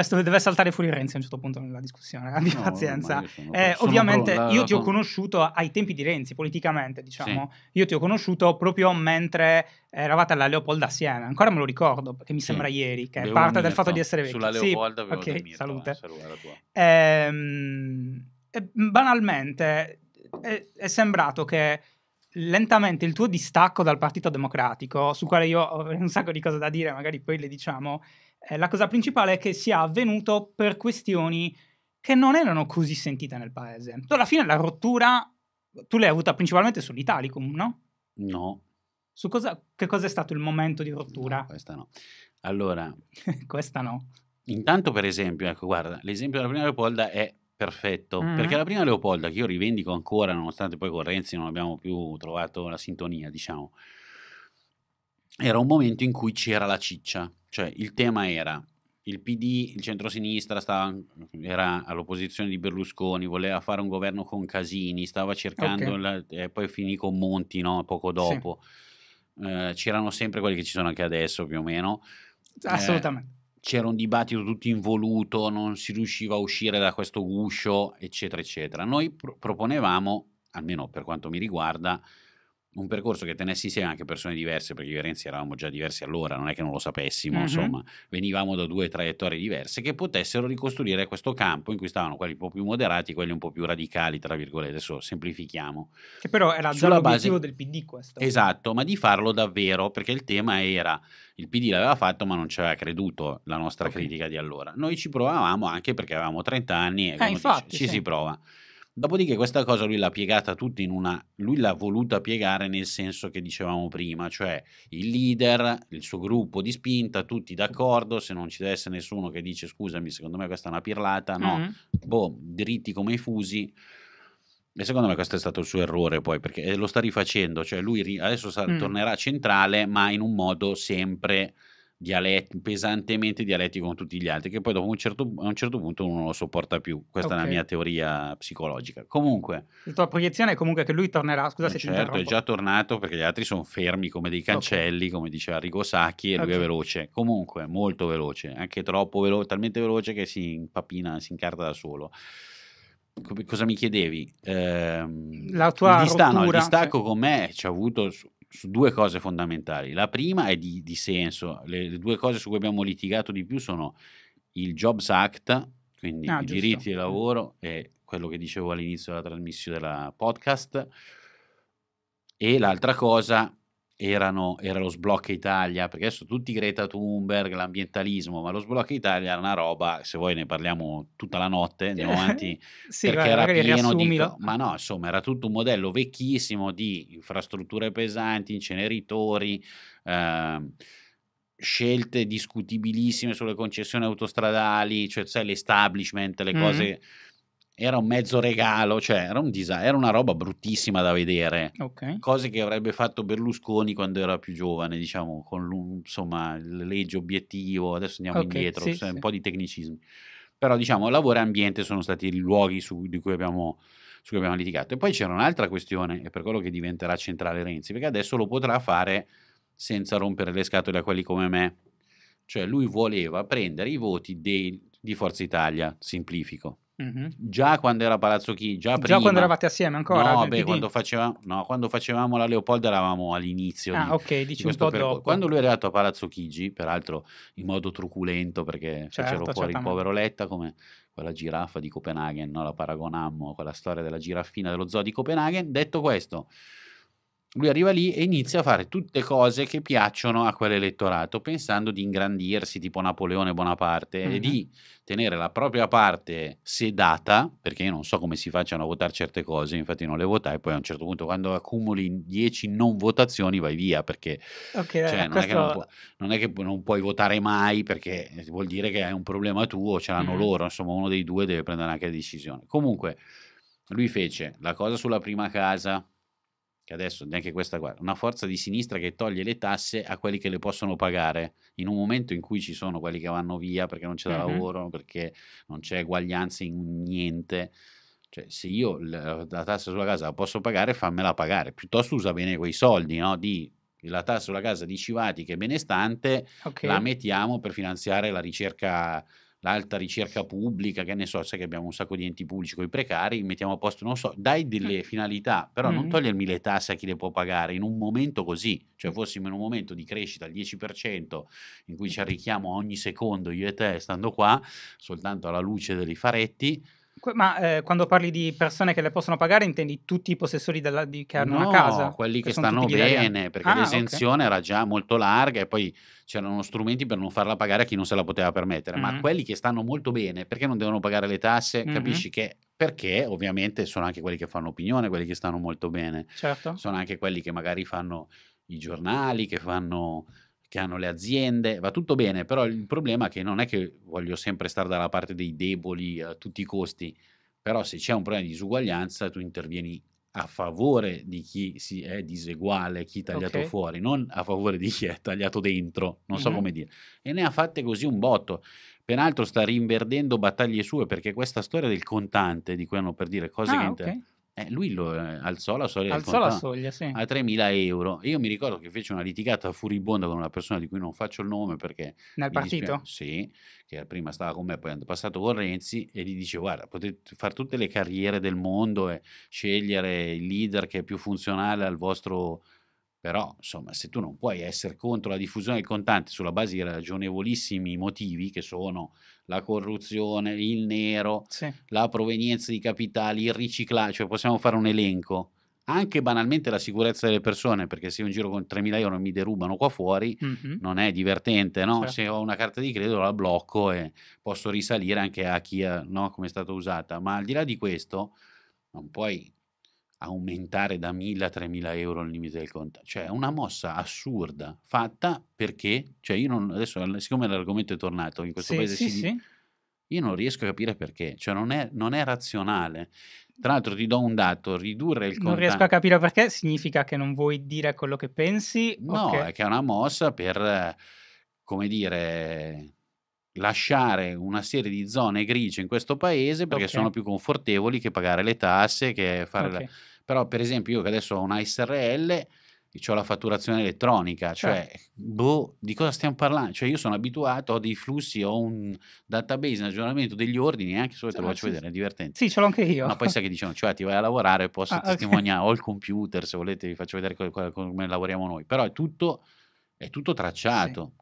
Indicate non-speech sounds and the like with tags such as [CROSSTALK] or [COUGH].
Deve, deve, saltare fuori Renzi a un certo punto nella discussione, abbi no, pazienza. Eh, ovviamente la, io ti ho conosciuto ai tempi di Renzi, politicamente diciamo, sì. io ti ho conosciuto proprio mentre eravate alla Leopold assieme, ancora me lo ricordo, perché mi sì. sembra ieri, che Bevo è parte del fatto di essere vecchio. Sulla Leopolda sì, avevo okay, salute. Eh, salute ehm, banalmente è, è sembrato che lentamente il tuo distacco dal Partito Democratico, su quale io ho un sacco di cose da dire, magari poi le diciamo, eh, la cosa principale è che sia avvenuto per questioni che non erano così sentite nel paese. Tu alla fine la rottura, tu l'hai avuta principalmente sull'Italicum, no? No. Su cosa, che cosa è stato il momento di rottura? No, questa no. Allora... [LAUGHS] questa no. Intanto per esempio, ecco guarda, l'esempio della prima Leopolda è perfetto, mm perché la prima Leopolda, che io rivendico ancora, nonostante poi con Renzi non abbiamo più trovato la sintonia, diciamo, era un momento in cui c'era la ciccia cioè il tema era il PD, il centrosinistra, stava, era all'opposizione di Berlusconi, voleva fare un governo con Casini, stava cercando, okay. la, eh, poi finì con Monti no, poco dopo. Sì. Eh, c'erano sempre quelli che ci sono anche adesso più o meno. Eh, Assolutamente. Eh, c'era un dibattito tutto involuto, non si riusciva a uscire da questo guscio, eccetera, eccetera. Noi pr- proponevamo, almeno per quanto mi riguarda, un percorso che tenesse insieme anche persone diverse, perché io e Renzi eravamo già diversi allora, non è che non lo sapessimo, uh-huh. insomma, venivamo da due traiettorie diverse, che potessero ricostruire questo campo in cui stavano quelli un po' più moderati, quelli un po' più radicali, tra virgolette, adesso semplifichiamo. Che però era già Sulla l'obiettivo base... del PD questo. Esatto, ma di farlo davvero, perché il tema era, il PD l'aveva fatto ma non ci aveva creduto la nostra okay. critica di allora. Noi ci provavamo anche perché avevamo 30 anni e eh, infatti, dice, ci sì. si prova. Dopodiché questa cosa lui l'ha piegata tutta in una, lui l'ha voluta piegare nel senso che dicevamo prima, cioè il leader, il suo gruppo di spinta, tutti d'accordo, se non ci deve essere nessuno che dice scusami, secondo me questa è una pirlata, no, mm-hmm. boh, dritti come i fusi. E secondo me questo è stato il suo errore poi, perché eh, lo sta rifacendo, cioè lui adesso sa- mm. tornerà centrale, ma in un modo sempre dialetti, pesantemente dialettico con tutti gli altri, che poi dopo un certo, a un certo punto uno non lo sopporta più. Questa okay. è la mia teoria psicologica. Comunque... La tua proiezione è comunque che lui tornerà, scusa eh, se certo, ti è già tornato perché gli altri sono fermi come dei cancelli, okay. come diceva Rigo Sacchi, e okay. lui è veloce. Comunque, molto veloce, anche troppo veloce, talmente veloce che si impapina, si incarta da solo cosa mi chiedevi? Eh, la tua il, distacco, no, il distacco sì. con me ci ha avuto su due cose fondamentali. La prima è di, di senso, le, le, due cose su cui abbiamo litigato di più sono il Jobs Act, quindi ah, i giusto. diritti del mm. lavoro e quello che dicevo all'inizio della trasmissione della podcast, e l'altra cosa erano, era lo sblocco Italia, perché adesso tutti Greta Thunberg, l'ambientalismo, ma lo sblocco Italia era una roba, se vuoi ne parliamo tutta la notte, andiamo [LAUGHS] avanti, sì, perché era pieno di... Ma no, insomma, era tutto un modello vecchissimo di infrastrutture pesanti, inceneritori, eh, scelte discutibilissime sulle concessioni autostradali, cioè sai, l'establishment, le mm-hmm. cose era un mezzo regalo, cioè era, un disa- era una roba bruttissima da vedere. Okay. Cose che avrebbe fatto Berlusconi quando era più giovane, diciamo, con insomma, legge obiettivo, adesso andiamo okay, indietro, sì, cioè, sì. un po' di tecnicismi. Però diciamo, lavoro e ambiente sono stati i luoghi su, di cui abbiamo, su cui abbiamo litigato. E poi c'era un'altra questione, e per quello che diventerà centrale Renzi, perché adesso lo potrà fare senza rompere le scatole a quelli come me. Cioè lui voleva prendere i voti dei, di Forza Italia, semplifico, Mm-hmm. Già quando era Palazzo Chigi, già, già quando eravate assieme ancora? No, beh, quando, facevamo, no quando facevamo, la Leopolda eravamo all'inizio. Ah, di, ok, dici di un po' per... dopo. Quando lui è arrivato a Palazzo Chigi, peraltro in modo truculento perché certo, fecero fuori il povero Letta come quella giraffa di Copenaghen, no? la paragonammo con la storia della giraffina dello zoo di Copenaghen. Detto questo, lui arriva lì e inizia a fare tutte cose che piacciono a quell'elettorato, pensando di ingrandirsi tipo Napoleone Bonaparte mm-hmm. e di tenere la propria parte sedata, perché io non so come si facciano a votare certe cose, infatti non le votai, poi a un certo punto quando accumuli 10 non votazioni vai via, perché okay, cioè, non, è non, puoi, non, è che non puoi votare mai, perché vuol dire che hai un problema tuo, ce l'hanno mm-hmm. loro, insomma uno dei due deve prendere anche la decisione. Comunque, lui fece la cosa sulla prima casa, che adesso neanche questa qua, una forza di sinistra che toglie le tasse a quelli che le possono pagare in un momento in cui ci sono quelli che vanno via perché non c'è uh-huh. lavoro, perché non c'è eguaglianza in niente. Cioè, se io la, la tassa sulla casa la posso pagare, fammela pagare. Piuttosto usa bene quei soldi no? di la tassa sulla casa di Civati che è benestante, okay. la mettiamo per finanziare la ricerca l'alta ricerca pubblica, che ne so, sai che abbiamo un sacco di enti pubblici con i precari, mettiamo a posto, non so, dai delle finalità, però mm non togliermi le tasse a chi le può pagare in un momento così, cioè fossimo in un momento di crescita al 10% in cui ci arricchiamo ogni secondo io e te stando qua, soltanto alla luce dei faretti, ma eh, quando parli di persone che le possono pagare intendi tutti i possessori della, di, che hanno no, una casa? No, quelli che, che stanno bene, perché ah, l'esenzione okay. era già molto larga e poi c'erano strumenti per non farla pagare a chi non se la poteva permettere, mm-hmm. ma mm. quelli che stanno molto bene, perché non devono pagare le tasse? Mm-hmm. Capisci che perché ovviamente sono anche quelli che fanno opinione, quelli che stanno molto bene. Certo. Sono anche quelli che magari fanno i giornali, che fanno che hanno le aziende, va tutto bene, però il problema è che non è che voglio sempre stare dalla parte dei deboli a tutti i costi, però se c'è un problema di disuguaglianza tu intervieni a favore di chi è diseguale, chi è tagliato okay. fuori, non a favore di chi è tagliato dentro, non so mm-hmm. come dire. E ne ha fatte così un botto. Peraltro sta rinverdendo battaglie sue perché questa storia del contante, di cui hanno per dire cose ah, che... Inter- eh, lui lo, eh, alzò la soglia, alzò la soglia sì. a 3.000 euro. Io mi ricordo che fece una litigata furibonda con una persona di cui non faccio il nome perché... Nel partito? Dispiace, sì, che prima stava con me, poi è passato con Renzi e gli dice guarda, potete fare tutte le carriere del mondo e scegliere il leader che è più funzionale al vostro però, insomma, se tu non puoi essere contro la diffusione del contante sulla base di ragionevolissimi motivi, che sono la corruzione, il nero, sì. la provenienza di capitali, il riciclaggio, cioè possiamo fare un elenco anche banalmente la sicurezza delle persone, perché se io in giro con 3.000 euro mi derubano qua fuori, mm-hmm. non è divertente, no? certo. Se ho una carta di credito la blocco e posso risalire anche a chi, eh, no? come è stata usata. Ma al di là di questo, non puoi aumentare da 1000 a 3000 euro il limite del conto. Cioè, è una mossa assurda fatta perché, cioè, io non, adesso, siccome l'argomento è tornato in questo sì, paese, sì, si, sì. io non riesco a capire perché, cioè, non è, non è razionale. Tra l'altro ti do un dato, ridurre il conto... Non riesco a capire perché significa che non vuoi dire quello che pensi? No, che... è che è una mossa per, come dire, lasciare una serie di zone grigie in questo paese perché okay. sono più confortevoli che pagare le tasse, che fare... Okay. La però per esempio io che adesso ho una SRL, ho la fatturazione elettronica, cioè eh. boh, di cosa stiamo parlando? Cioè io sono abituato, ho dei flussi, ho un database, un aggiornamento degli ordini, anche se lo faccio sì, vedere, è divertente. Sì, ce l'ho anche io. Ma no, poi sai che dicono, cioè ti vai a lavorare, posso ah, testimoniare, okay. ho il computer, se volete vi faccio vedere come, come lavoriamo noi, però è tutto, è tutto tracciato.